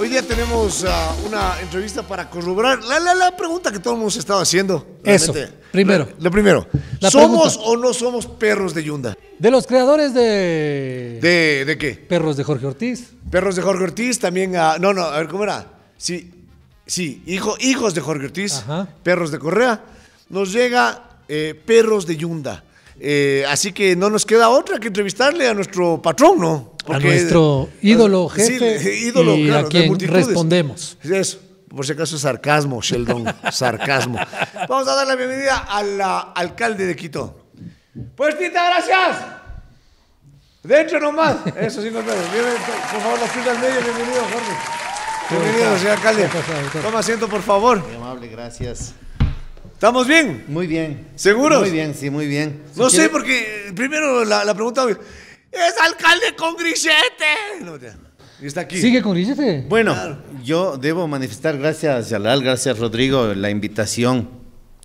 Hoy día tenemos ah, una entrevista para corroborar la, la, la, pregunta que todos hemos estado haciendo. Eso, primero. lo primero, ¿somos o no somos perros de Yunda? De los creadores de... ¿De, qué? Perros de Jorge Ortiz. Perros de Jorge Ortiz, también... Ah, no, no, a ver, ¿cómo era? Sí, sí hijo, hijos de Jorge Ortiz, perros de Correa. Nos llega eh, perros de Yunda. Eh, así que no nos queda otra que entrevistarle a nuestro patrón, ¿no? a nuestro ídolo jefe eh, ídolo, y claro, a quien respondemos. Eso, por si acaso es sarcasmo, Sheldon, sarcasmo. Vamos a dar la bienvenida al alcalde de Quito. Pues Tita, gracias. Dentro nomás. Eso sí, no Por favor, la fila al medio, bienvenido, Jorge. Bienvenido, señor alcalde. Toma asiento, por favor. Muy amable, gracias. ¿Estamos bien? Muy bien. ¿Seguros? Muy bien, sí, muy bien. No sé, porque primero la, la pregunta es alcalde con grillete. está aquí. ¿Sigue con grillete? Bueno, yo debo manifestar gracias, Yalal, gracias, Rodrigo, la invitación.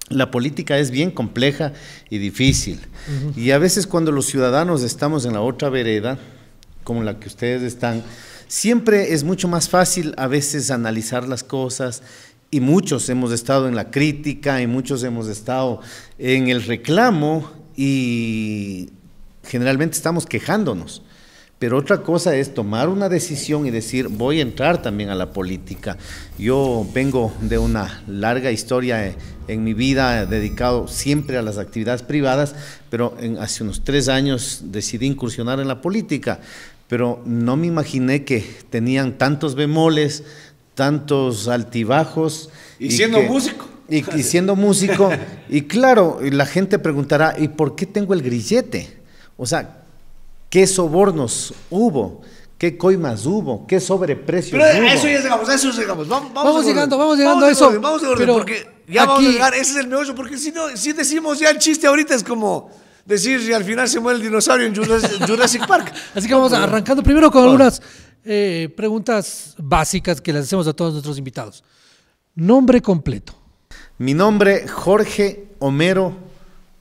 La política es bien compleja y difícil. Y a veces cuando los ciudadanos estamos en la otra vereda, como la que ustedes están, siempre es mucho más fácil a veces analizar las cosas y muchos hemos estado en la crítica y muchos hemos estado en el reclamo y generalmente estamos quejándonos. Pero otra cosa es tomar una decisión y decir, voy a entrar también a la política. Yo vengo de una larga historia eh, en mi vida eh, dedicado siempre a las actividades privadas, pero en, hace unos tres años decidí incursionar en la política. Pero no me imaginé que tenían tantos bemoles, tantos altibajos. Y, siendo músico. y siendo músico. y claro, la gente preguntará, ¿y por qué tengo el grillete? O sea, ¿qué sobornos hubo? ¿Qué coimas hubo? ¿Qué sobreprecios pero eso ya llegamos, eso ya llegamos. Vamos, llegando, vamos llegando a eso. vamos a orden, pero porque ya vamos a llegar, ese es el negocio porque si no, si decimos ya el chiste ahorita es como decir si al final se muere el dinosaurio en Jurassic, Park. Así que vamos arrancando primero con algunas eh, preguntas básicas que le hacemos a todos nuestros invitados. Nombre completo. Mi nombre, Jorge Homero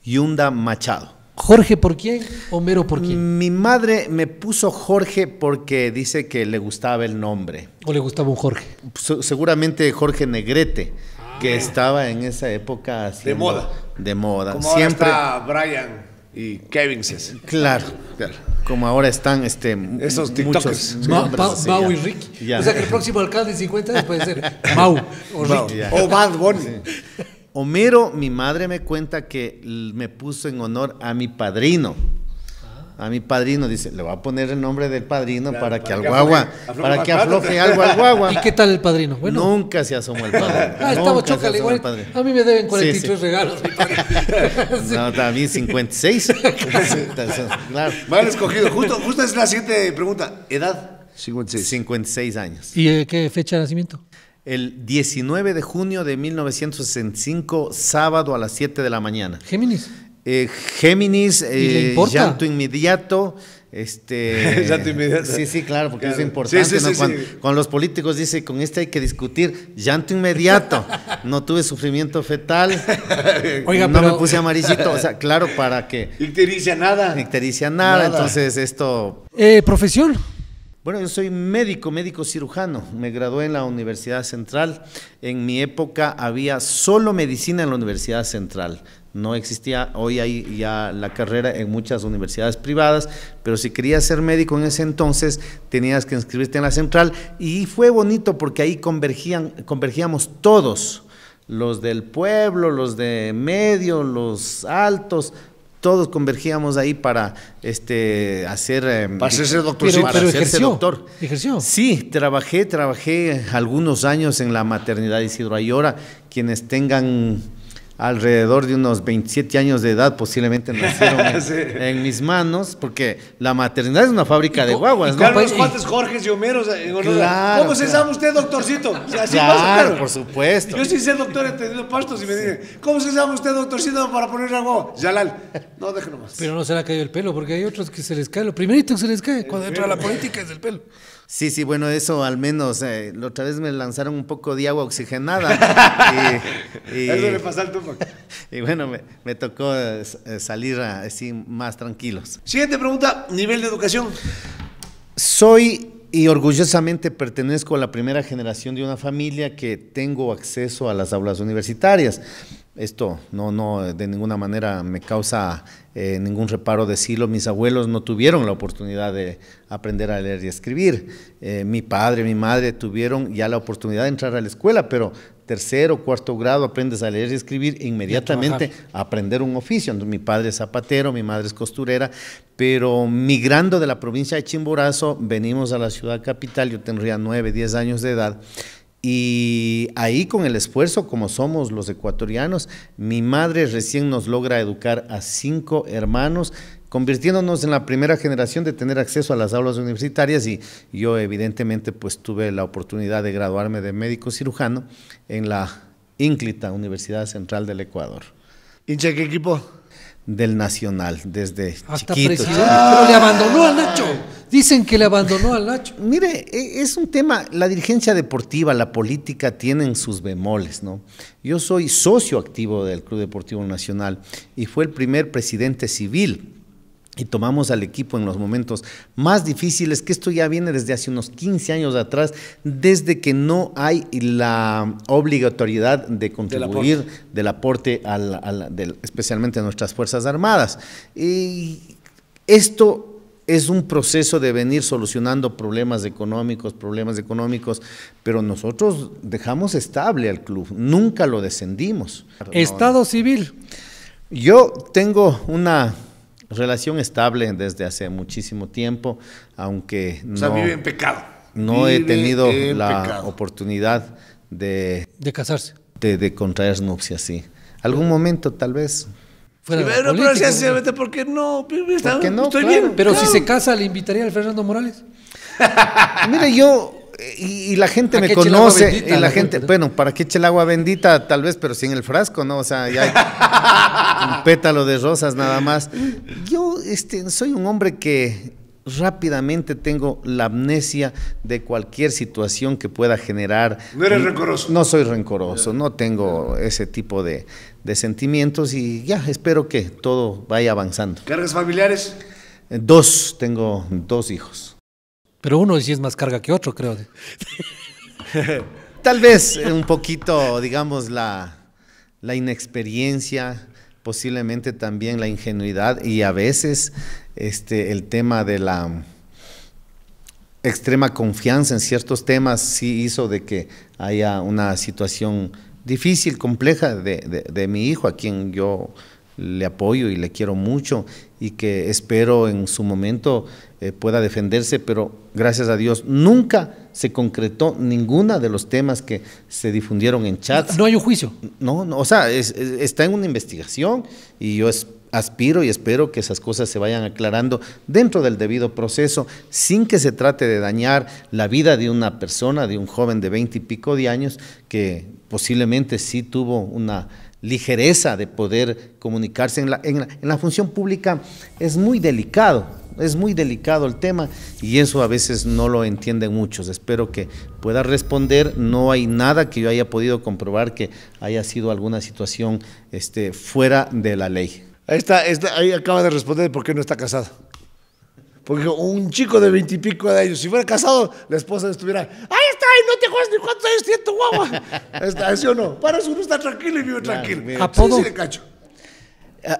Yunda Machado. ¿Jorge por quién? ¿Homero por quién? Mi madre me puso Jorge porque dice que le gustaba el nombre. ¿O le gustaba un Jorge? Seguramente Jorge Negrete, ah, que estaba en esa época así. de moda. De moda. Como Siempre. Ahora está Brian y Kevin Claro, claro. Como ahora están este, esos TikTokers. Mau y Rick? O sea que el próximo alcalde de 50 puede ser Mau o Rick. O Bad Bunny. Homero, mi madre me cuenta que me puso en honor a mi padrino. Ah. A mi padrino, dice, le voy a poner el nombre del padrino para, que, al guagua, para que afloje algo al guagua. ¿Y qué tal el padrino? Nunca se asomó el padrino. ah, estaba chocale, igual. A mí me deben 43 regalos, mi No, a mí 56. claro. Mal escogido. Justo, justo es la siguiente pregunta. ¿Edad? 56. 56 años. ¿Y eh, qué fecha de nacimiento? el 19 de junio de 1965, sábado a las 7 de la mañana. Géminis. Eh, Géminis, eh, llanto inmediato. Este, llanto inmediato. Sí, sí, claro, porque es importante. cuando, los políticos dicen, con este hay que discutir, llanto inmediato. No tuve sufrimiento fetal. Oiga, no me puse amarillito. O sea, claro, para que. Ictericia nada. Ictericia nada, nada. Entonces, esto. Eh, profesión. Bueno, yo soy médico, médico cirujano. Me gradué en la Universidad Central. En mi época había solo medicina en la Universidad Central. No existía, hoy hay ya la carrera en muchas universidades privadas, pero si querías ser médico en ese entonces, tenías que inscribirte en la central y fue bonito porque ahí convergían, convergíamos todos, los del pueblo, los de medio, los altos, todos convergíamos ahí para este, hacer... Eh, para hacerse doctor. para doctor. Sí, trabajé, trabajé algunos años en la maternidad de Isidro Ayora. Quienes tengan alrededor de unos 27 años de edad posiblemente nacieron en, mis manos, porque la maternidad es una fábrica de guaguas. Y ¿no? Carlos Jorge y Homero. ¿Cómo se llama usted, doctorcito? claro, claro, por supuesto. Yo sí sé doctor, he tenido pastos y me dicen, ¿cómo se llama usted, doctorcito, para poner algo? Yalal. No, déjalo más. Pero no se le ha caído el pelo, porque hay otros que se les cae. Lo primerito que se les cae cuando entra la política es el pelo. Sí, sí, bueno, eso al menos. Eh, la otra vez me lanzaron un poco de agua oxigenada. y, eso le pasó al tubo. Y bueno, me, tocó eh, salir así más tranquilos. Siguiente pregunta, nivel de educación. Soy y orgullosamente pertenezco a la primera generación de una familia que tengo acceso a las aulas universitarias. Esto no, no de ninguna manera me causa eh, ningún reparo decirlo. Mis abuelos no tuvieron la oportunidad de aprender a leer y escribir. Eh, mi padre, mi madre tuvieron ya la oportunidad de entrar a la escuela, pero tercero, cuarto grado aprendes a leer y escribir, inmediatamente aprender un oficio. mi padre es zapatero, mi madre es costurera, pero migrando de la provincia de Chimborazo, venimos a la ciudad capital, yo tendría nueve, diez años de edad. Y ahí con el esfuerzo, como somos los ecuatorianos, mi madre recién nos logra educar a cinco hermanos convirtiéndonos en la primera generación de tener acceso a las aulas universitarias y yo evidentemente pues tuve la oportunidad de graduarme de médico cirujano en la ínclita Universidad Central del Ecuador. ¿Hincha qué equipo? Del Nacional, desde Hasta presidente, pero le abandonó al Nacho. Dicen que le abandonó al Nacho. Mire, e, es un tema, la dirigencia deportiva, la política tienen sus bemoles, ¿no? Yo soy socio activo del Club Deportivo Nacional y fue el primer presidente civil y tomamos al equipo en los momentos más difíciles, que esto ya viene desde hace unos 15 años atrás, desde que no hay la obligatoriedad de contribuir del aporte, al, especialmente a nuestras Fuerzas Armadas. Y esto es un proceso de venir solucionando problemas económicos, problemas económicos, pero nosotros dejamos estable al club, nunca lo descendimos. Estado civil. Yo tengo una relación estable desde hace muchísimo tiempo, aunque no, pecado. no he tenido la oportunidad de, casarse. De, contraer nupcias, sí. Algún momento tal vez, ¿por pero, no, pues, Pero si se casa, le invitaría al Fernando Morales. Mire, yo. Y, la gente me conoce, y la, gente, bueno, ¿para que eche el agua bendita? Tal vez, pero sin el frasco, ¿no? O sea, ya hay, un pétalo de rosas nada más. Yo este, soy un hombre que rápidamente tengo la amnesia de cualquier situación que pueda generar. No eres rencoroso. No soy rencoroso, no tengo ese tipo de, sentimientos y ya, espero que todo vaya avanzando. ¿Cargas familiares? Eh, dos, tengo dos hijos. Pero uno sí es más carga que otro, creo. Tal vez eh, un poquito, digamos, la, la inexperiencia, posiblemente también la ingenuidad y a veces este, el tema de la extrema confianza en ciertos temas sí hizo de que haya una situación difícil, compleja de, de mi hijo, a quien yo le apoyo y le quiero mucho y que espero en su momento eh, pueda defenderse, pero gracias a Dios nunca se concretó ninguna de los temas que se difundieron en chat. No, hay un juicio. No, o sea, está en una investigación y yo aspiro y espero que esas cosas se vayan aclarando dentro del debido proceso, sin que se trate de dañar la vida de una persona, de un joven de veinte y pico de años, que posiblemente sí tuvo una ligereza de poder comunicarse en la función pública. Es muy delicado es muy delicado el tema y eso a veces no lo entienden muchos. Espero que pueda responder. No hay nada que yo haya podido comprobar que haya sido alguna situación este, fuera de la ley. Ahí, está, ahí acaba de responder por qué no está casado. Porque un chico de veintipico de años, si fuera casado, la esposa estuviera, ahí está, no te juegas ni cuántos años tiene tu guagua. ¿Sí o no? Para eso uno está tranquilo y vive tranquilo.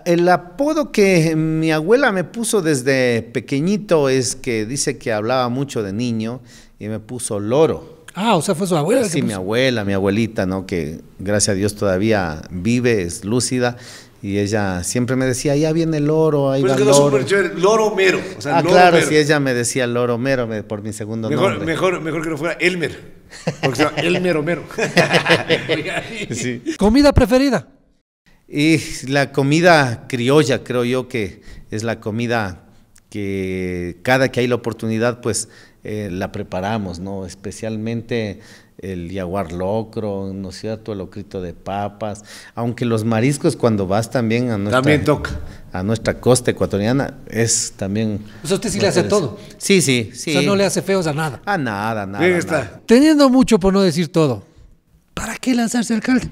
El apodo que mi abuela me puso desde pequeñito es que dice que hablaba mucho de niño y me puso loro. Ah, o sea, fue su abuela. Sí, mi abuela, mi abuelita, ¿no? Que gracias a Dios todavía vive, es lúcida. Y ella siempre me decía, ya viene el loro, ahí va loro. loro mero. ah, claro, si ella me decía loro mero por mi segundo nombre. Mejor, que no fuera Elmer, porque se llama Elmer Homero. ¿Comida preferida? Y la comida criolla, creo yo que es la comida que cada que hay la oportunidad, pues eh, la preparamos, ¿no? Especialmente el yaguar locro, ¿no es cierto? El locrito de papas, aunque los mariscos cuando vas también a nuestra, toca. A nuestra costa ecuatoriana es también... O usted sí le hace todo. Sí, sí, sí. no le hace feos a nada. A nada, nada. nada. Teniendo mucho por no decir todo, ¿para qué lanzarse alcalde?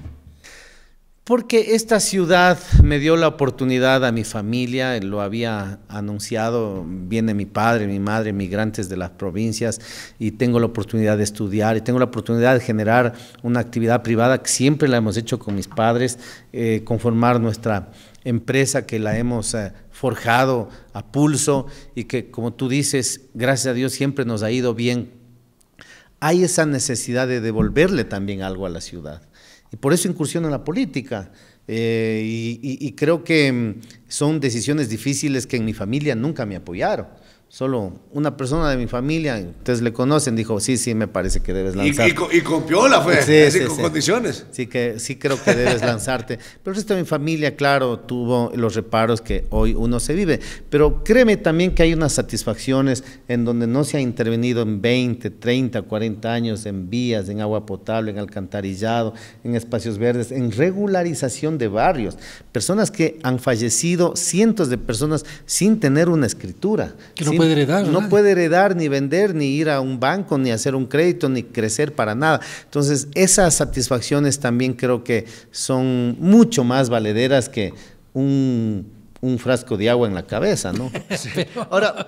Porque esta ciudad me dio la oportunidad a mi familia, lo había anunciado, viene mi padre, mi madre, migrantes de las provincias, y tengo la oportunidad de estudiar, y tengo la oportunidad de generar una actividad privada, que siempre la hemos hecho con mis padres, eh, conformar nuestra empresa que la hemos eh, forjado a pulso y que, como tú dices, gracias a Dios siempre nos ha ido bien. Hay esa necesidad de devolverle también algo a la ciudad y por eso incursiono en la política. Eh, y creo que mm, son decisiones difíciles que en mi familia nunca me apoyaron. Solo una persona de mi familia, ustedes le conocen, dijo, sí, sí, me parece que debes lanzarte. Y, y, la con, piola fue, así con condiciones. Sí, que, sí creo que debes lanzarte. Pero el resto de mi familia, claro, tuvo los reparos que hoy uno se vive. Pero créeme también que hay unas satisfacciones en donde no se ha intervenido en 20, 30, 40 años en vías, en agua potable, en alcantarillado, en espacios verdes, en regularización de barrios. Personas que han fallecido, cientos de personas sin tener una escritura. No puede heredar ni vender, ni ir a un banco, ni hacer un crédito, ni crecer para nada. Entonces, esas satisfacciones también creo que son mucho más valederas que un, frasco de agua en la cabeza, ¿no? Ahora,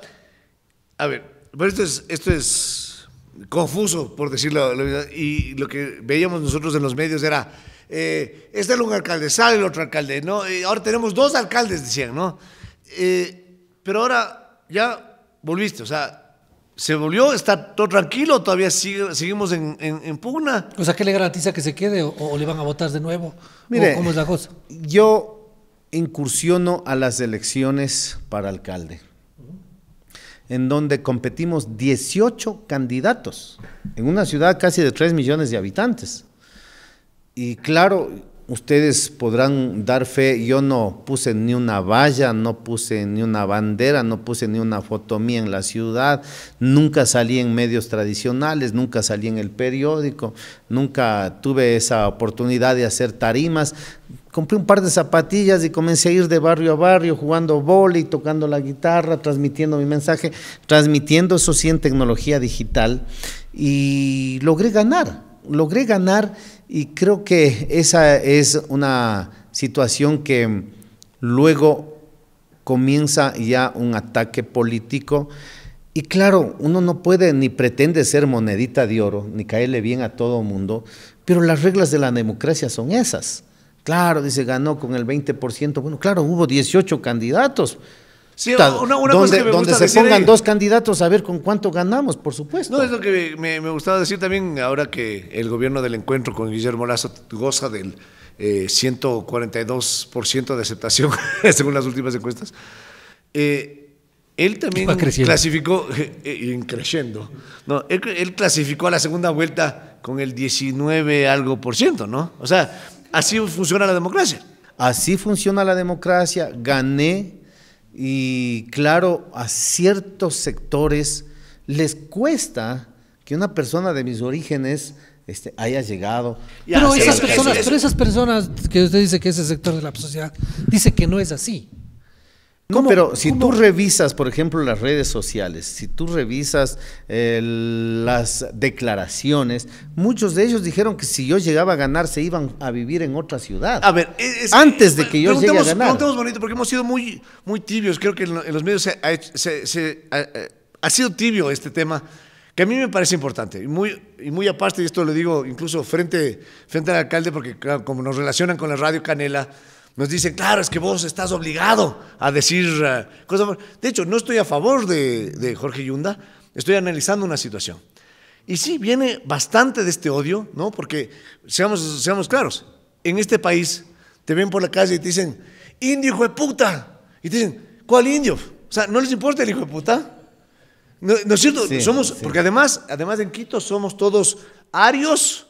a ver, esto es, esto es confuso, por decirlo y lo que veíamos nosotros en los medios era... Eh, este era un alcalde, sale el otro alcalde, ¿no? ahora tenemos dos alcaldes, decían, ¿no? Eh, pero ahora ya volviste, o sea, se volvió, está todo tranquilo, todavía seguimos en, pugna. O sea, ¿qué le garantiza que se quede o, le van a votar de nuevo? Mire, ¿Cómo es la cosa? Yo incursiono a las elecciones para alcalde, en donde competimos 18 candidatos, en una ciudad casi de 3 millones de habitantes. Y claro, ustedes podrán dar fe, yo no puse ni una valla, no puse ni una bandera, no puse ni una foto mía en la ciudad, nunca salí en medios tradicionales, nunca salí en el periódico, nunca tuve esa oportunidad de hacer tarimas. Compré un par de zapatillas y comencé a ir de barrio a barrio jugando vóley, tocando la guitarra, transmitiendo mi mensaje, transmitiendo eso sí en tecnología digital y logré ganar, logré ganar y creo que esa es una situación que luego comienza ya un ataque político. Y claro, uno no puede ni pretende ser monedita de oro, ni caerle bien a todo mundo, pero las reglas de la democracia son esas. Claro, dice, ganó con el 20%. Bueno, claro, hubo 18 candidatos. Sí, una, donde, que se pongan dos candidatos a ver con cuánto ganamos, por supuesto. No, es lo que me, gustaba decir también ahora que el gobierno del encuentro con Guillermo Lazo goza del 142% eh, de aceptación, según las últimas encuestas. Eh, él también clasificó, eh, y creciendo, no, él, él clasificó a la segunda vuelta con el 19 algo por ciento, ¿no? O sea, así funciona la democracia. Así funciona la democracia. Gané y claro, a ciertos sectores les cuesta que una persona de mis orígenes este, haya llegado. pero, esas personas, pero esas personas que usted dice que es ese sector de la sociedad dice que no es así pero si tú revisas, por ejemplo, las redes sociales, si tú revisas las declaraciones, muchos de ellos dijeron que si yo llegaba a ganar se iban a vivir en otra ciudad. A ver, antes de que yo llegue a ganar. Preguntemos bonito, porque hemos sido muy, muy tibios. Creo que en, los medios se, eh, ha, sido tibio este tema, que a mí me parece importante. Y muy, y muy aparte, y esto lo digo incluso frente, frente al alcalde, porque como nos relacionan con la radio Canela nos dicen, claro, es que vos estás obligado a decir eh, cosas. De hecho, no estoy a favor de, Jorge Yunda, estoy analizando una situación. Y sí, viene bastante de este odio, ¿no? Porque, seamos, seamos claros, en este país te ven por la calle y te dicen, indio, hijo de puta. Y te dicen, ¿cuál indio? O sea, ¿no les importa el hijo de puta? ¿No, es cierto? somos, Porque además, además en Quito somos todos arios,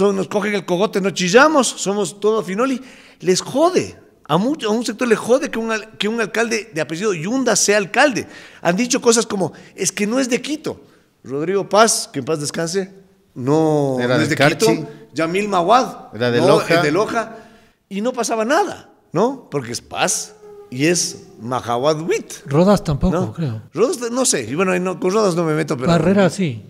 nos cogen el cogote, no chillamos, somos todo finoli, les jode. A, mucho, a un sector le jode que un, que un alcalde de apellido Yunda sea alcalde. Han dicho cosas como, es que no es de Quito. Rodrigo Paz, que en paz descanse, no, es de Quito. Yamil Mawad, era de, Loja. de Loja. Y no pasaba nada, ¿no? Porque es Paz y es Mahawad Wit. Rodas tampoco, creo. Rodas, no sé. Y bueno, no, con Rodas no me meto, pero... Barrera sí.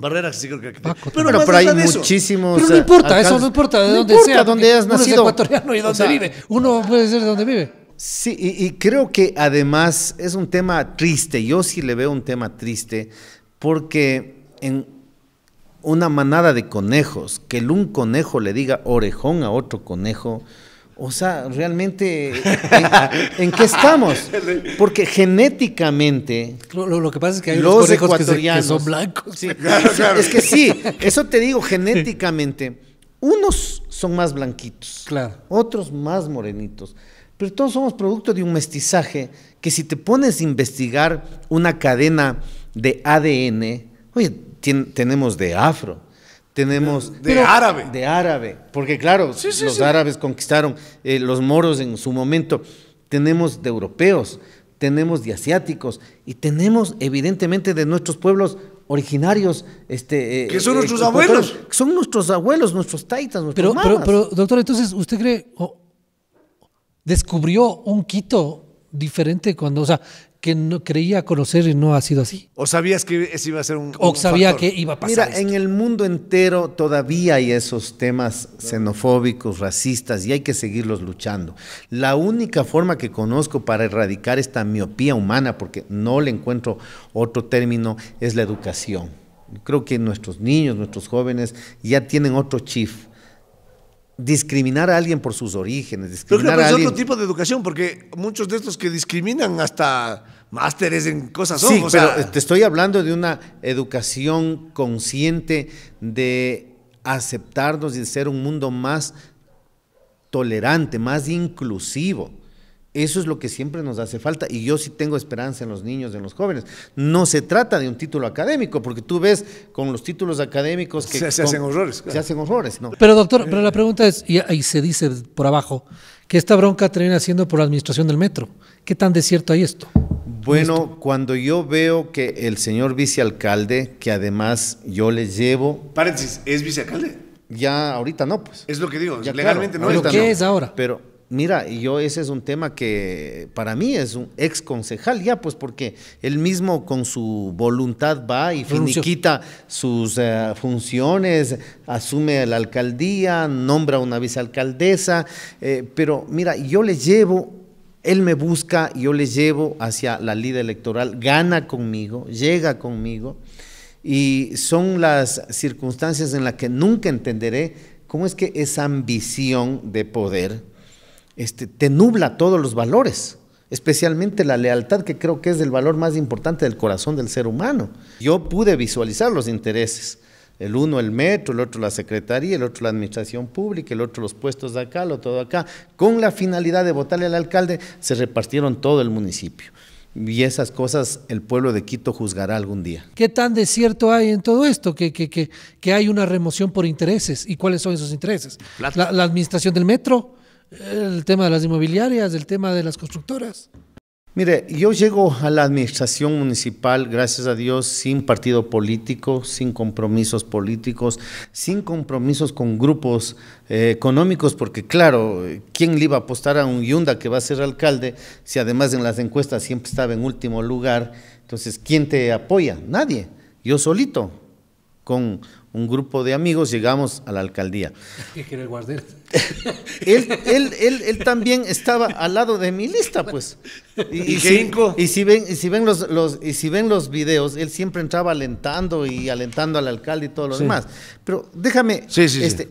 Barreras, sí creo que. Paco, pero, no pero hay muchísimos. Pero no importa, eh, eso no importa de no dónde importa, sea. dónde has uno nacido. es ecuatoriano y dónde vive. Uno puede ser de dónde vive. Sí, y, y, creo que además es un tema triste. Yo sí le veo un tema triste porque en una manada de conejos, que un conejo le diga orejón a otro conejo, o sea, realmente, ¿en, qué estamos? Porque genéticamente. Lo, que pasa es que hay unos ecuatorianos que, son blancos. Es que sí, eso te digo, genéticamente. Unos son más blanquitos, claro. otros más morenitos. Pero todos somos producto de un mestizaje que, si te pones a investigar una cadena de ADN, oye, tenemos de afro, tenemos... De, árabe. De árabe, porque claro, los árabes conquistaron eh, los moros en su momento, tenemos de europeos, tenemos de asiáticos y tenemos evidentemente de nuestros pueblos originarios, este, eh, que son eh, nuestros abuelos, son nuestros abuelos, nuestros taitas, nuestros pero, pero, doctor, entonces usted cree descubrió un Quito diferente cuando, o sea, que no creía conocer y no ha sido así. O sabías que eso iba a ser un. O sabía que iba a pasar. Mira, en el mundo entero todavía hay esos temas xenofóbicos, racistas y hay que seguirlos luchando. La única forma que conozco para erradicar esta miopía humana, porque no le encuentro otro término, es la educación. Creo que nuestros niños, nuestros jóvenes ya tienen otro chif discriminar a alguien por sus orígenes, discriminar Pero creo que es otro tipo de educación, porque muchos de estos que discriminan hasta másteres en cosas pero te este, estoy hablando de una educación consciente de aceptarnos y de ser un mundo más tolerante, más inclusivo. Eso es lo que siempre nos hace falta y yo sí tengo esperanza en los niños, en los jóvenes. No se trata de un título académico, porque tú ves con los títulos académicos que... Se, hacen horrores. Se hacen horrores, ¿no? Pero doctor, pero la eh. pregunta es, y ahí se dice por abajo, que esta bronca termina siendo por la administración del metro. ¿Qué tan desierto hay esto? Bueno, cuando yo veo que el señor vicealcalde, que además yo le llevo... Paréntesis, ¿es vicealcalde? Ya ahorita no, pues. Es lo que digo, ya, legalmente no. ¿Pero qué es ahora? Pero Mira, yo ese es un tema que para mí es un ex concejal, ya pues porque él mismo con su voluntad va y finiquita sus eh, funciones, asume la alcaldía, nombra una vicealcaldesa, eh, pero mira, yo le llevo, él me busca, yo le llevo hacia la liga electoral, gana conmigo, llega conmigo, y son las circunstancias en las que nunca entenderé cómo es que esa ambición de poder, este, te nubla todos los valores, especialmente la lealtad, que creo que es el valor más importante del corazón del ser humano. Yo pude visualizar los intereses. El uno el metro, el otro la secretaría, el otro la administración pública, el otro los puestos de acá, lo todo acá. Con la finalidad de votarle al alcalde, se repartieron todo el municipio. Y esas cosas el pueblo de Quito juzgará algún día. ¿Qué tan de cierto hay en todo esto? Que, que, hay una remoción por intereses. ¿Y cuáles son esos intereses? la administración del metro, el tema de las inmobiliarias, el tema de las constructoras. Mire, yo llego a la administración municipal, gracias a Dios, sin partido político, sin compromisos políticos, sin compromisos con grupos eh, económicos, porque claro, ¿quién le iba a apostar a un Yunda que va a ser alcalde si además en las encuestas siempre estaba en último lugar? Entonces, ¿quién te apoya? Nadie. Yo solito, con un grupo de amigos, llegamos a la alcaldía. ¿Qué quiere el él, también estaba al lado de mi lista, pues. Y, cinco. Si, y si ven, y si ven los, los, y si ven los videos, él siempre entraba alentando y alentando al alcalde y todos los demás. Pero déjame, sí, sí, este,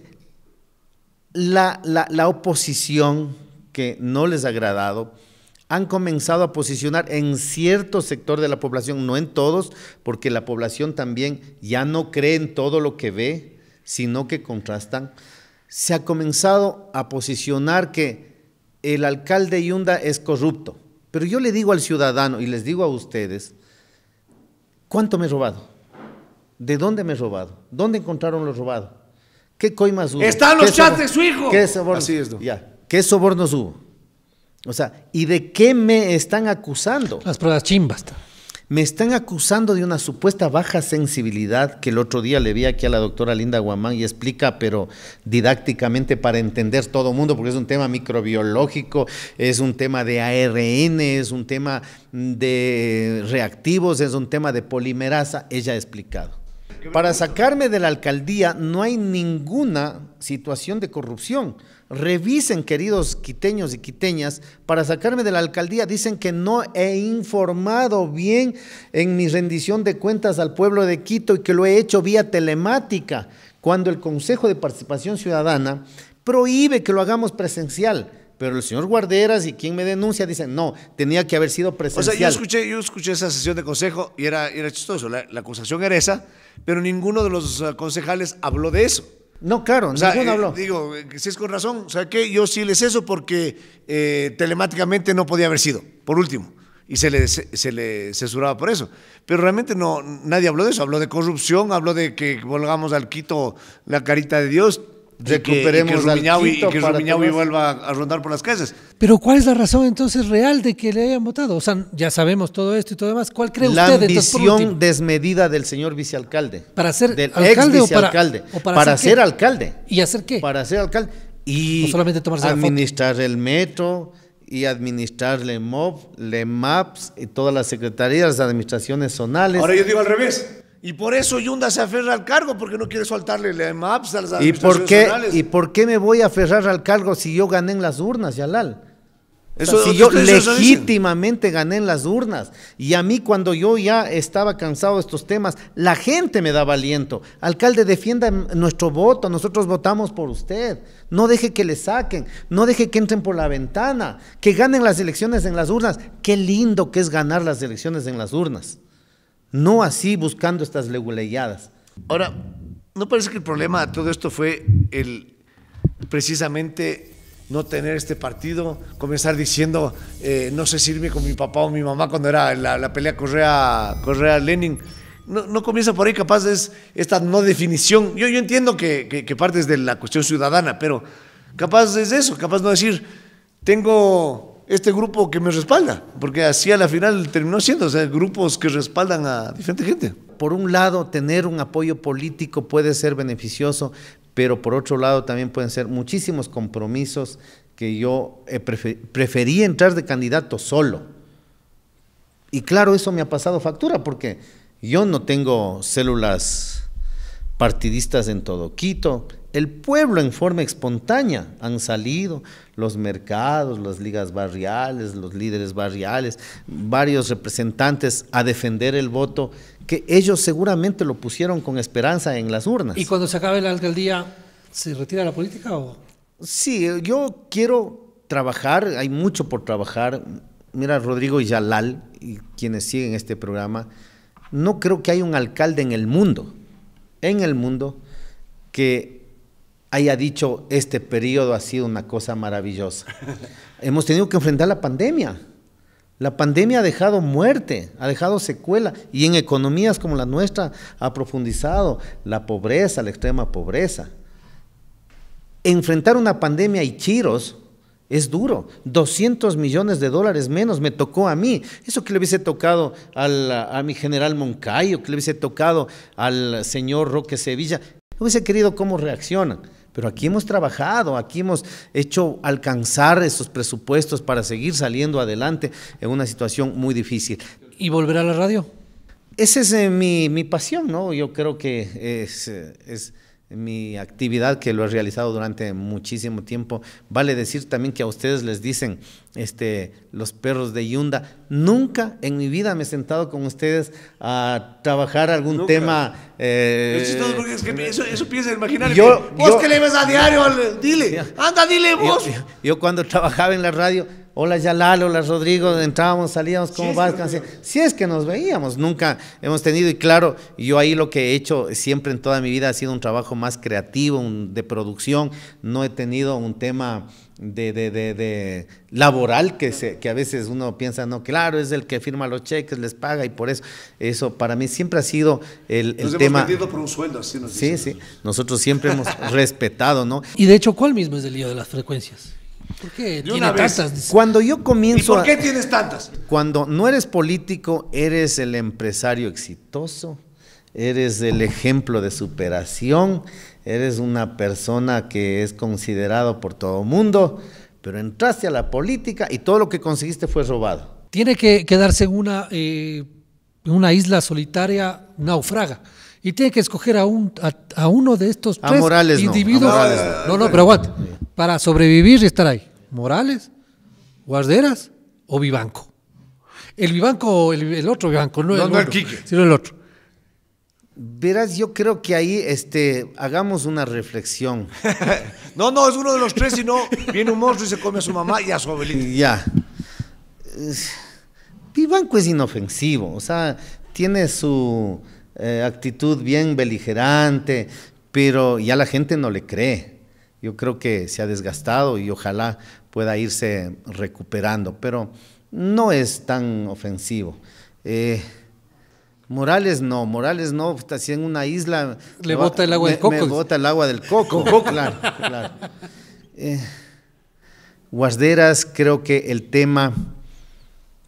La, la oposición que no les ha agradado han comenzado a posicionar en cierto sector de la población, no en todos, porque la población también ya no cree en todo lo que ve, sino que contrastan. Se ha comenzado a posicionar que el alcalde Yunda es corrupto. Pero yo le digo al ciudadano y les digo a ustedes, ¿cuánto me he robado? ¿De dónde me he robado? ¿Dónde encontraron lo robado? ¿Qué coimas hubo? Están los chats de su hijo. ¿Qué sobornos? ¿Qué sobornos hubo? O sea, ¿y de qué me están acusando? Las pruebas chimbas. Me están acusando de una supuesta baja sensibilidad que el otro día le vi aquí a la doctora Linda Guamán y explica, pero didácticamente para entender todo el mundo, porque es un tema microbiológico, es un tema de ARN, es un tema de reactivos, es un tema de polimerasa, ella ha explicado. Para sacarme de la alcaldía no hay ninguna situación de corrupción. Revisen, queridos quiteños y quiteñas, para sacarme de la alcaldía. Dicen que no he informado bien en mi rendición de cuentas al pueblo de Quito y que lo he hecho vía telemática, cuando el Consejo de Participación Ciudadana prohíbe que lo hagamos presencial. Pero el señor Guarderas y quien me denuncia dicen, no, tenía que haber sido presencial. O sea, yo escuché, yo escuché esa sesión de consejo y era, era chistoso. La, la acusación era esa, pero ninguno de los eh, concejales habló de eso. No, claro, eh, habló. Digo, eh, si es con razón, o sea que yo sí les eso porque eh, telemáticamente no podía haber sido, por último. Y se le, se, le censuraba por eso. Pero realmente no, nadie habló de eso. Habló de corrupción, habló de que volvamos al Quito la carita de Dios recuperemos y que, que vuelva a rondar por las calles. Pero ¿cuál es la razón entonces real de que le hayan votado? O sea, ya sabemos todo esto y todo demás. ¿Cuál cree la usted? La ambición desmedida del señor vicealcalde. ¿Para ser del alcalde o para, para, ser, alcalde? ¿Y hacer qué? Para ser alcalde. Y administrar el metro y administrarle administrar le MAPS y todas las secretarías, las administraciones zonales. Ahora yo digo al revés. Y por eso Yunda se aferra al cargo, porque no quiere soltarle la maps a las ¿Y por qué, ¿Y por qué me voy a aferrar al cargo si yo gané en las urnas, Yalal? si yo legítimamente gané en las urnas y a mí cuando yo ya estaba cansado de estos temas, la gente me daba aliento. Alcalde, defienda nuestro voto, nosotros votamos por usted. No deje que le saquen, no deje que entren por la ventana, que ganen las elecciones en las urnas. Qué lindo que es ganar las elecciones en las urnas. No así buscando estas leguleyadas. Ahora, ¿no parece que el problema de todo esto fue el precisamente no tener este partido, comenzar diciendo, eh, no sé sirve con mi papá o mi mamá cuando era la, pelea Correa-Lenin. Correa lenin no, no, comienza por ahí, capaz es esta no definición. Yo, yo entiendo que, parte es de la cuestión ciudadana, pero capaz es eso, capaz no decir, tengo este grupo que me respalda, porque así a la final terminó siendo, o sea, grupos que respaldan a diferente gente. Por un lado, tener un apoyo político puede ser beneficioso, pero por otro lado también pueden ser muchísimos compromisos que yo eh, preferí entrar de candidato solo. Y claro, eso me ha pasado factura, porque yo no tengo células partidistas en todo Quito, el pueblo en forma espontánea han salido, los mercados, las ligas barriales, los líderes barriales, varios representantes a defender el voto, que ellos seguramente lo pusieron con esperanza en las urnas. ¿Y cuando se acabe la alcaldía, se retira la política o? Sí, yo quiero trabajar, hay mucho por trabajar. Mira, Rodrigo Yalal y quienes siguen este programa, no creo que haya un alcalde en el mundo, en el mundo, que haya dicho, este periodo ha sido una cosa maravillosa. Hemos tenido que enfrentar la pandemia. La pandemia ha dejado muerte, ha dejado secuela y en economías como la nuestra ha profundizado la pobreza, la extrema pobreza. Enfrentar una pandemia y chiros es duro. 200 millones de dólares menos me tocó a mí. Eso que le hubiese tocado a mi general Moncayo, que le hubiese tocado al señor Roque Sevilla. Hubiese querido cómo reaccionan. Pero aquí hemos trabajado, aquí hemos hecho alcanzar esos presupuestos para seguir saliendo adelante en una situación muy difícil. ¿Y volver a la radio? Esa es eh, mi, pasión, ¿no? Yo creo que es eh, mi actividad que lo he realizado durante muchísimo tiempo. Vale decir también que a ustedes les dicen este, los perros de Yunda. Nunca en mi vida me he sentado con ustedes a trabajar algún tema. Eh, eso, piensa imaginar. vos que le ves a diario, dile, anda, dile vos. yo cuando trabajaba en la radio Hola Yalal, hola Rodrigo, entrábamos, salíamos, ¿cómo vas? si es que nos veíamos, nunca hemos tenido, y claro, yo ahí lo que he hecho siempre en toda mi vida ha sido un trabajo más creativo, de producción, no he tenido un tema de, laboral que, que a veces uno piensa, no, claro, es el que firma los cheques, les paga y por eso, eso para mí siempre ha sido el, el tema. Hemos por un sueldo, así nos Sí, sí, nosotros siempre hemos respetado, ¿no? Y de hecho, ¿cuál mismo es el lío de las frecuencias? ¿Por qué? Tiene tantas. Cuando yo comienzo. ¿Y por qué tienes tantas? Cuando no eres político, eres el empresario exitoso, eres el ejemplo de superación, eres una persona que es considerado por todo el mundo, pero entraste a la política y todo lo que conseguiste fue robado. Tiene que quedarse en una, eh, una isla solitaria, naufraga y tiene que escoger a, uno de estos tres individuos. No, Morales no. no, pero aguante. Para sobrevivir y estar ahí. Morales, Guarderas o Vivanco. El Vivanco, o el otro Vivanco, no, no el, otro, el otro. Verás, yo creo que ahí este, hagamos una reflexión. no, no, es uno de los tres, Si no, viene un monstruo y se come a su mamá y a su abuelita. Ya. Vivanco es inofensivo, o sea, tiene su eh, actitud bien beligerante, pero ya la gente no le cree. Yo creo que se ha desgastado y ojalá pueda irse recuperando, pero no es tan ofensivo. Eh, Morales no, Morales no, está así en una isla. Le bota el agua del coco. le bota el agua del coco, claro, claro. Eh, Guasderas, creo que el tema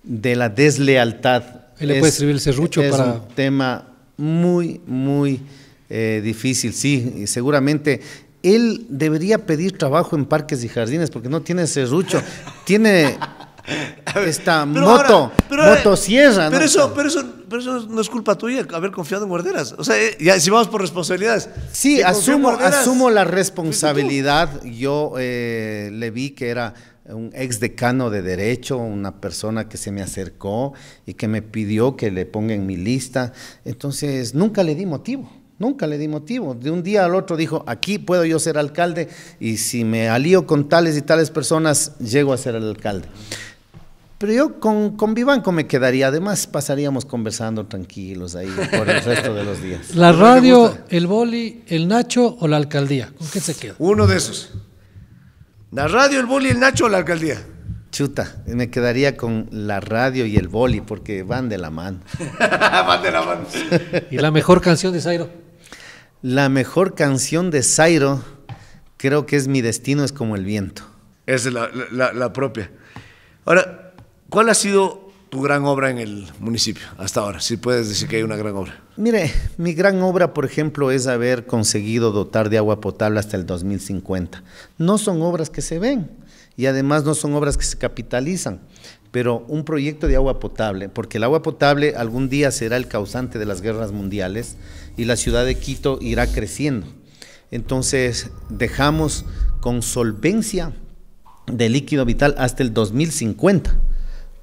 de la deslealtad. puede es para. un tema muy, muy eh, difícil, sí, y seguramente él debería pedir trabajo en parques y jardines porque no tiene serrucho, tiene esta moto, pero, eh, motosierra. Pero, eso, pero, eso, no es culpa tuya haber confiado en Guarderas. O sea, eh, ya, si vamos por responsabilidades. Sí, asumo, asumo la pues, responsabilidad. Yo le vi que era un ex decano de Derecho, una persona que se me acercó y que me pidió que le ponga en mi lista. Entonces, nunca le di motivo. Nunca le di motivo. De un día al otro dijo, aquí puedo yo ser alcalde y si me alío con tales y tales personas, llego a ser el alcalde. Pero yo con, con Vivanco me quedaría, además pasaríamos conversando tranquilos ahí por el resto de los días. ¿La radio, el boli, el Nacho o la alcaldía? ¿Con qué se queda? Uno de esos. La radio, el boli, el Nacho o la alcaldía. Chuta, me quedaría con la radio y el boli porque van de la mano. van de la mano. ¿Y la mejor canción de Zairo? La mejor canción de Zairo creo que es Mi destino es como el viento. es la propia. Ahora, ¿cuál ha sido tu gran obra en el municipio hasta ahora? Si puedes decir que hay una gran obra. Mire, mi gran obra, por ejemplo, es haber conseguido dotar de agua potable hasta el 2050. No son obras que se ven y además no son obras que se capitalizan, pero un proyecto de agua potable, porque el agua potable algún día será el causante de las guerras mundiales y la ciudad de Quito irá creciendo. Entonces, dejamos con solvencia de líquido vital hasta el 2050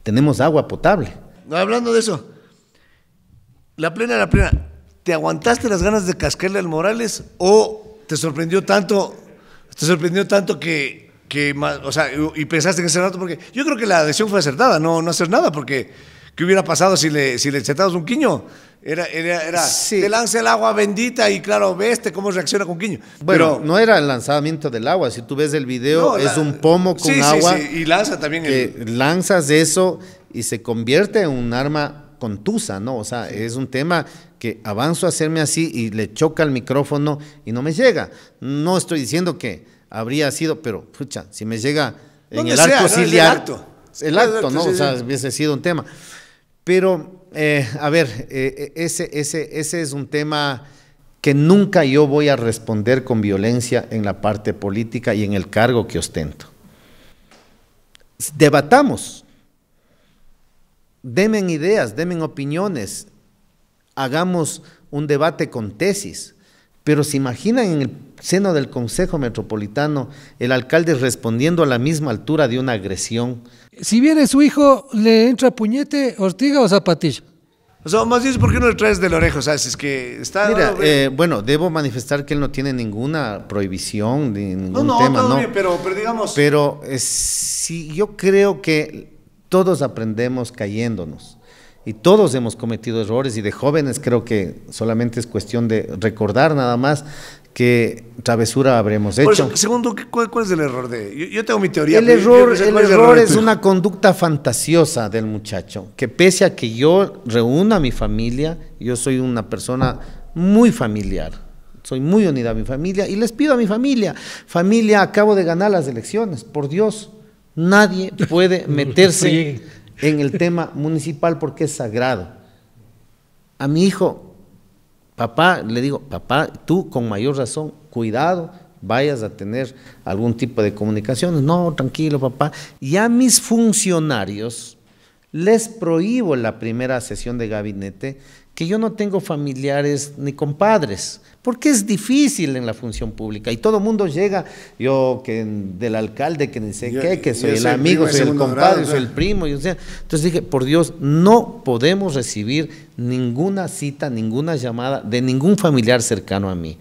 tenemos agua potable. Hablando de eso, la plena, la plena, ¿te aguantaste las ganas de cascarle al Morales o te sorprendió tanto, te sorprendió tanto que, o sea, y pensaste en ese rato? Porque yo creo que la decisión fue acertada, no, no hacer nada, porque ¿qué hubiera pasado si le, si le un quiño? Era, era, era te lanza el agua bendita y claro, ves cómo reacciona con Quiño Bueno, no era el lanzamiento del agua. Si tú ves el video, es un pomo con agua. Sí, y lanza también. el... Lanzas eso y se convierte en un arma contusa, ¿no? O sea, es un tema que avanzo a hacerme así y le choca el micrófono y no me llega. No estoy diciendo que habría sido, pero pucha, si me llega en el sea, arco El acto. El acto, ¿no? O sea, hubiese sido un tema. Pero eh, a ver, eh, eh, ese, ese, ese es un tema que nunca yo voy a responder con violencia en la parte política y en el cargo que ostento. Debatamos, demen ideas, demen opiniones, hagamos un debate con tesis, pero se imaginan en el seno del Consejo Metropolitano, el alcalde respondiendo a la misma altura de una agresión. Si viene su hijo, ¿le entra puñete, ortiga o zapatilla? O sea, más bien, ¿por qué no le traes del orejo es que está... Mira, eh, bueno, debo manifestar que él no tiene ninguna prohibición, de ningún no, no, ¿no? pero, digamos... Pero eh, si yo creo que todos aprendemos cayéndonos. Y todos hemos cometido errores y de jóvenes creo que solamente es cuestión de recordar nada más qué travesura habremos hecho. segundo, ¿cuál, es el error de...? Yo, tengo mi teoría. El error, es una conducta fantasiosa del muchacho, que pese a que yo reúna a mi familia, yo soy una persona muy familiar, soy muy unida a mi familia y les pido a mi familia, familia, acabo de ganar las elecciones, por Dios, nadie puede meterse en el tema municipal porque es sagrado. A mi hijo papá, le digo, papá, tú con mayor razón, cuidado, vayas a tener algún tipo de comunicaciones. No, tranquilo, papá. Y a mis funcionarios les prohíbo la primera sesión de gabinete que yo no tengo familiares ni compadres. Porque es difícil en la función pública y todo el mundo llega, yo que del alcalde, que ni sé qué, que soy el amigo, soy el, compadre, soy el primo, yo sea. Entonces dije, por Dios, no podemos recibir ninguna cita, ninguna llamada de ningún familiar cercano a mí.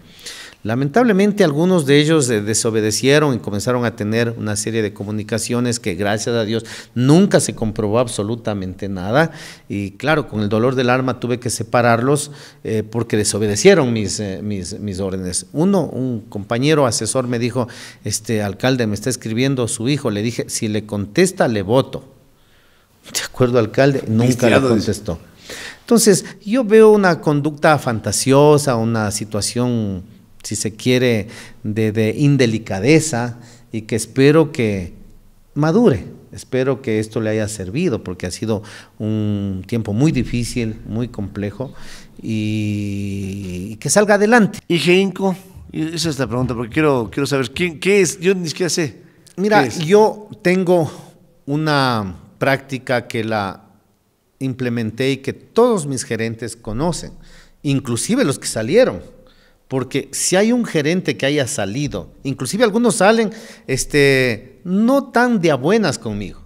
Lamentablemente algunos de ellos eh, desobedecieron y comenzaron a tener una serie de comunicaciones que gracias a Dios nunca se comprobó absolutamente nada. Y claro, con el dolor del alma tuve que separarlos eh, porque desobedecieron mis, eh, mis, mis, órdenes. Uno, un compañero asesor me dijo, este alcalde me está escribiendo su hijo. Le dije, si le contesta, le voto. De acuerdo, alcalde, nunca le contestó. Entonces, yo veo una conducta fantasiosa, una situación si se quiere, de, de indelicadeza y que espero que madure. Espero que esto le haya servido porque ha sido un tiempo muy difícil, muy complejo y, que salga adelante. ¿Y Ginco, Esa es la pregunta porque quiero, quiero saber, ¿quién, ¿qué es? Yo ni siquiera sé. Mira, yo tengo una práctica que la implementé y que todos mis gerentes conocen, inclusive los que salieron porque si hay un gerente que haya salido, inclusive algunos salen este, no tan de a buenas conmigo,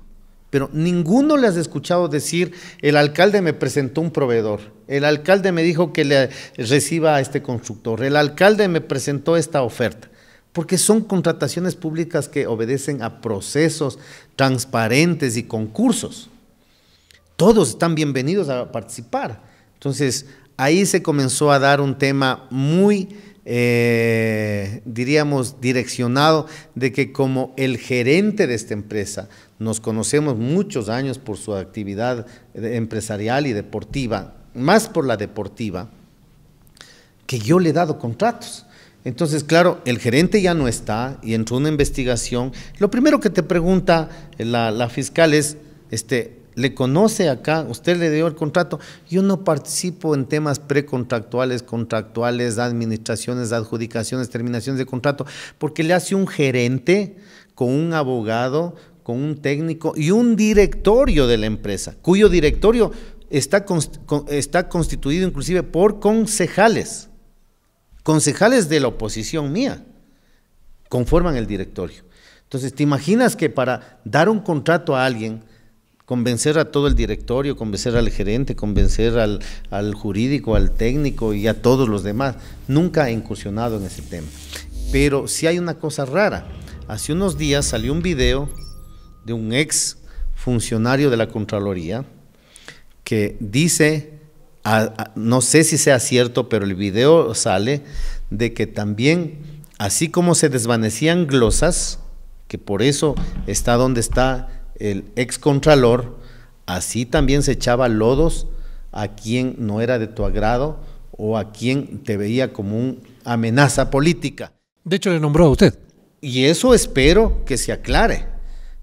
pero ninguno le has escuchado decir, el alcalde me presentó un proveedor, el alcalde me dijo que le reciba a este constructor, el alcalde me presentó esta oferta, porque son contrataciones públicas que obedecen a procesos transparentes y concursos. Todos están bienvenidos a participar. Entonces, ahí se comenzó a dar un tema muy, eh, diríamos, direccionado de que como el gerente de esta empresa, nos conocemos muchos años por su actividad empresarial y deportiva, más por la deportiva, que yo le he dado contratos. Entonces, claro, el gerente ya no está y entró una investigación. Lo primero que te pregunta la, fiscal es, este, le conoce acá, usted le dio el contrato. Yo no participo en temas precontractuales, contractuales, administraciones, adjudicaciones, terminaciones de contrato, porque le hace un gerente con un abogado, con un técnico y un directorio de la empresa, cuyo directorio está, está constituido inclusive por concejales, concejales de la oposición mía, conforman el directorio. Entonces, ¿te imaginas que para dar un contrato a alguien, convencer a todo el directorio, convencer al gerente, convencer al, jurídico, al técnico y a todos los demás. Nunca he incursionado en ese tema. Pero sí hay una cosa rara. Hace unos días salió un video de un ex funcionario de la Contraloría que dice, no sé si sea cierto, pero el video sale de que también, así como se desvanecían glosas, que por eso está donde está el excontralor, así también se echaba lodos a quien no era de tu agrado o a quien te veía como una amenaza política. De hecho, le nombró a usted. Y eso espero que se aclare,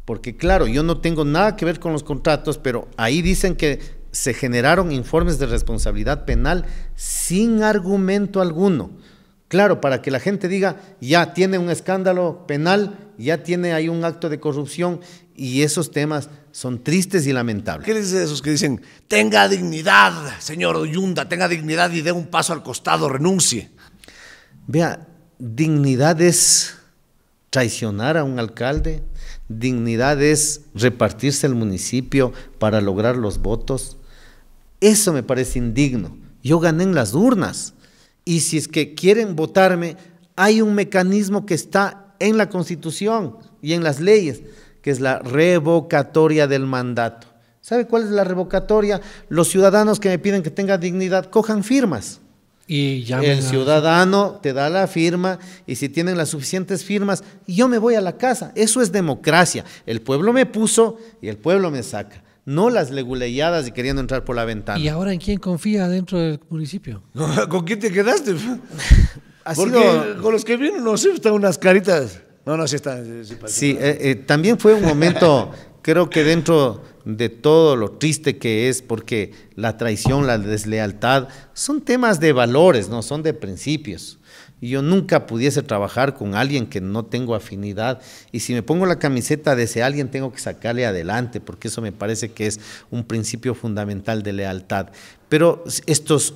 porque claro, yo no tengo nada que ver con los contratos, pero ahí dicen que se generaron informes de responsabilidad penal sin argumento alguno. Claro, para que la gente diga, ya tiene un escándalo penal, ya tiene ahí un acto de corrupción y esos temas son tristes y lamentables. ¿Qué les dice esos que dicen, tenga dignidad, señor Oyunda, tenga dignidad y dé un paso al costado, renuncie? Vea, dignidad es traicionar a un alcalde, dignidad es repartirse el municipio para lograr los votos. Eso me parece indigno. Yo gané en las urnas. Y si es que quieren votarme, hay un mecanismo que está en la Constitución y en las leyes, que es la revocatoria del mandato. ¿Sabe cuál es la revocatoria? Los ciudadanos que me piden que tenga dignidad, cojan firmas. Y el ciudadano te da la firma y si tienen las suficientes firmas, yo me voy a la casa. Eso es democracia. El pueblo me puso y el pueblo me saca no las leguleyadas y queriendo entrar por la ventana. ¿Y ahora en quién confía dentro del municipio? ¿Con quién te quedaste? con los que vienen, no sé, están unas caritas. No, no, sí están. Sí, eh, eh, también fue un momento, creo que dentro de todo lo triste que es, porque la traición, la deslealtad, son temas de valores, no son de principios y yo nunca pudiese trabajar con alguien que no tengo afinidad. Y si me pongo la camiseta de ese alguien, tengo que sacarle adelante, porque eso me parece que es un principio fundamental de lealtad. Pero estos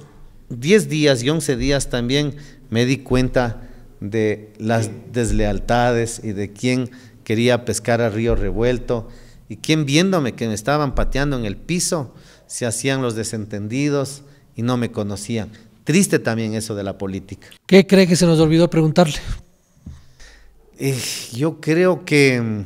10 días y 11 días también me di cuenta de las deslealtades y de quién quería pescar a río revuelto y quién viéndome que me estaban pateando en el piso, se hacían los desentendidos y no me conocían. Triste también eso de la política. ¿Qué cree que se nos olvidó preguntarle? Eh, yo creo que mm,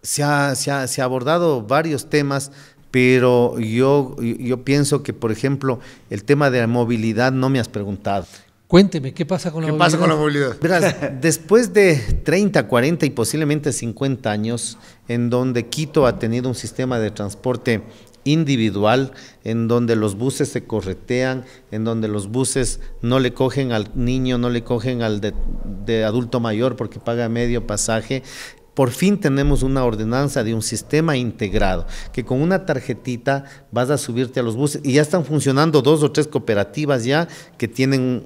se ha, abordado varios temas, pero yo, yo pienso que, por ejemplo, el tema de la movilidad no me has preguntado. Cuénteme, ¿qué pasa con la movilidad? pasa la después de 30, 40 y posiblemente 50 años en donde Quito ha tenido un sistema de transporte individual, en donde los buses se corretean, en donde los buses no le cogen al niño, no le cogen al de, adulto mayor porque paga medio pasaje. Por fin tenemos una ordenanza de un sistema integrado, que con una tarjetita vas a subirte a los buses y ya están funcionando dos o tres cooperativas ya que tienen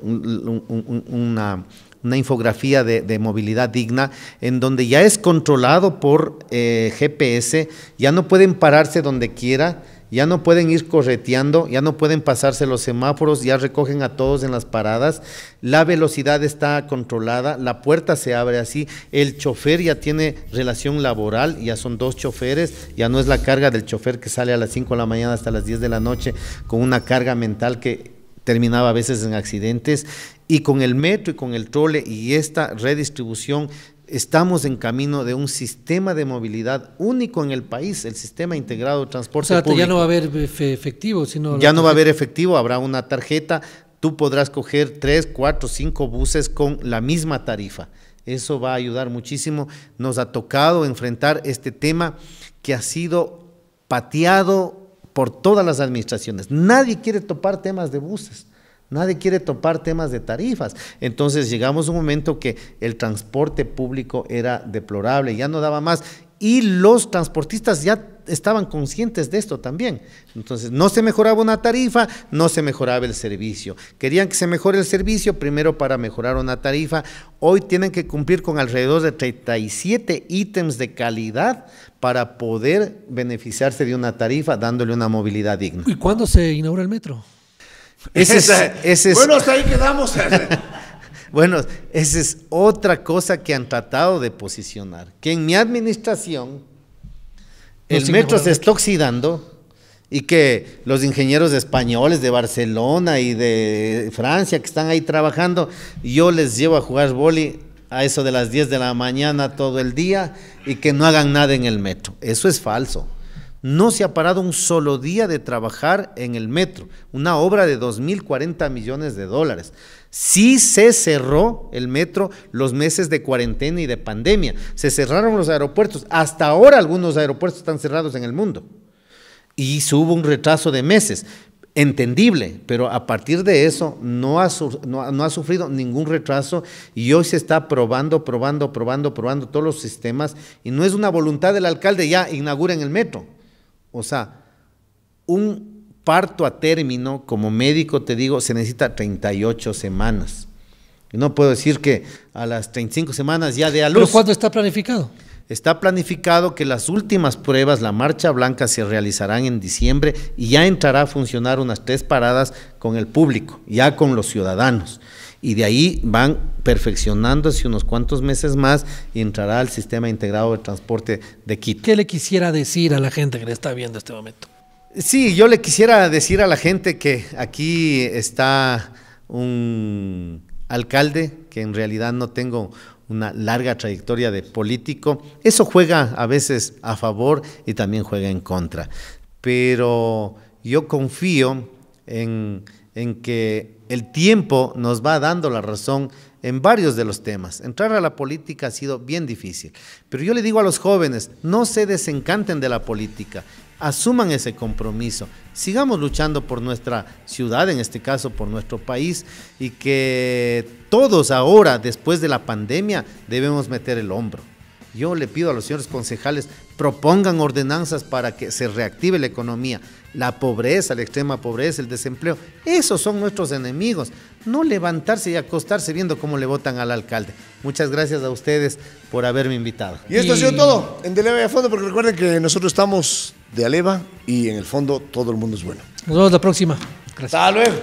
una una infografía de, movilidad digna, en donde ya es controlado por eh, GPS, ya no pueden pararse donde quiera, ya no pueden ir correteando, ya no pueden pasarse los semáforos, ya recogen a todos en las paradas, la velocidad está controlada, la puerta se abre así, el chofer ya tiene relación laboral, ya son dos choferes, ya no es la carga del chofer que sale a las 5 de la mañana hasta las 10 de la noche con una carga mental que terminaba a veces en accidentes y con el metro y con el trole y esta redistribución estamos en camino de un sistema de movilidad único en el país, el sistema integrado de transporte Ya no va a haber efectivo, sino ya no va a haber efectivo, habrá una tarjeta. Tú podrás coger tres, cuatro, cinco buses con la misma tarifa. Eso va a ayudar muchísimo. Nos ha tocado enfrentar este tema que ha sido pateado por todas las administraciones. Nadie quiere topar temas de buses. Nadie quiere topar temas de tarifas. Entonces llegamos a un momento que el transporte público era deplorable, ya no daba más. Y los transportistas ya estaban conscientes de esto también. Entonces, no se mejoraba una tarifa, no se mejoraba el servicio. Querían que se mejore el servicio primero para mejorar una tarifa. Hoy tienen que cumplir con alrededor de 37 ítems de calidad para poder beneficiarse de una tarifa dándole una movilidad digna. ¿Y cuándo se inaugura el metro? bueno, hasta ahí quedamos. bueno, esa es otra cosa que han tratado de posicionar, que en mi administración el metro se está oxidando y que los ingenieros españoles de Barcelona y de Francia que están ahí trabajando, yo les llevo a jugar boli a eso de las 10 de la mañana todo el día y que no hagan nada en el metro. Eso es falso. No se ha parado un solo día de trabajar en el metro, una obra de 2.040 millones de dólares. Sí se cerró el metro los meses de cuarentena y de pandemia. Se cerraron los aeropuertos. Hasta ahora algunos aeropuertos están cerrados en el mundo. Y hubo un retraso de meses. Entendible, pero a partir de eso no ha, ha sufrido ningún retraso y hoy se está probando, probando, probando, probando todos los sistemas y no es una voluntad del alcalde ya inauguren el metro o sea, un parto a término, como médico te digo, se necesita 38 semanas. No puedo decir que a las 35 semanas ya de a luz. ¿Pero cuándo está planificado? Está planificado que las últimas pruebas, la marcha blanca, se realizarán en diciembre y ya entrará a funcionar unas tres paradas con el público, ya con los ciudadanos y de ahí van perfeccionándose unos cuantos meses más y entrará al sistema integrado de transporte de Quito. ¿Qué le quisiera decir a la gente que le está viendo este momento? Sí, yo le quisiera decir a la gente que aquí está un alcalde que en realidad no tengo una larga trayectoria de político. Eso juega a veces a favor y también juega en contra. Pero yo confío en en que el tiempo nos va dando la razón en varios de los temas. Entrar a la política ha sido bien difícil, pero yo le digo a los jóvenes, no se desencanten de la política, asuman ese compromiso, sigamos luchando por nuestra ciudad, en este caso por nuestro país, y que todos ahora, después de la pandemia, debemos meter el hombro. Yo le pido a los señores concejales, propongan ordenanzas para que se reactive la economía la pobreza, la extrema pobreza, el desempleo. Esos son nuestros enemigos. No levantarse y acostarse viendo cómo le votan al alcalde. Muchas gracias a ustedes por haberme invitado. Y esto ha sido todo en Deleva y a Fondo, porque recuerden que nosotros estamos de Aleva y en el fondo todo el mundo es bueno. Nos vemos la próxima. Gracias. Hasta luego.